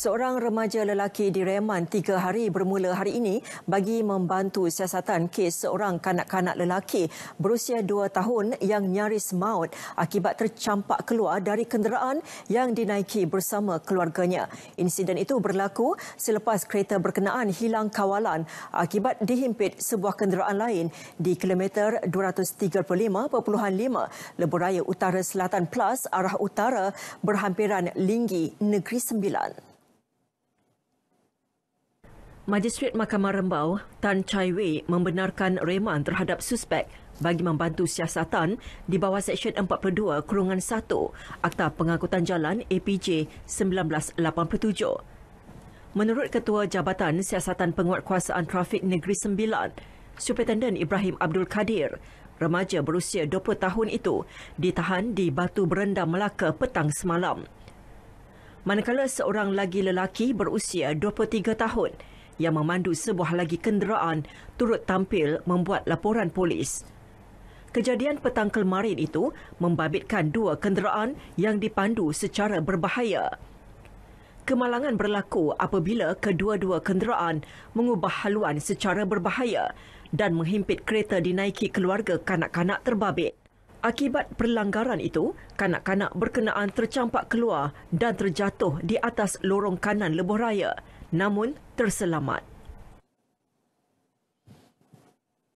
Seorang remaja lelaki di direman tiga hari bermula hari ini bagi membantu siasatan kes seorang kanak-kanak lelaki berusia dua tahun yang nyaris maut akibat tercampak keluar dari kenderaan yang dinaiki bersama keluarganya. Insiden itu berlaku selepas kereta berkenaan hilang kawalan akibat dihimpit sebuah kenderaan lain di kilometer 235.5 Lebuh Raya Utara Selatan Plus arah utara berhampiran Linggi Negeri Sembilan. Majistret Mahkamah Rembau, Tan Chai Wei membenarkan reman terhadap suspek bagi membantu siasatan di bawah Seksyen 42 Kurungan 1 Akta Pengangkutan Jalan APJ 1987. Menurut Ketua Jabatan Siasatan Penguatkuasaan Trafik Negeri Sembilan, Superintendent Ibrahim Abdul Kadir, remaja berusia 20 tahun itu ditahan di Batu Berendam Melaka petang semalam. Manakala seorang lagi lelaki berusia 23 tahun, yang memandu sebuah lagi kenderaan turut tampil membuat laporan polis. Kejadian petang kemarin itu membabitkan dua kenderaan yang dipandu secara berbahaya. Kemalangan berlaku apabila kedua-dua kenderaan mengubah haluan secara berbahaya dan menghimpit kereta dinaiki keluarga kanak-kanak terbabit. Akibat perlanggaran itu, kanak-kanak berkenaan tercampak keluar dan terjatuh di atas lorong kanan lebuh raya namun terselamat.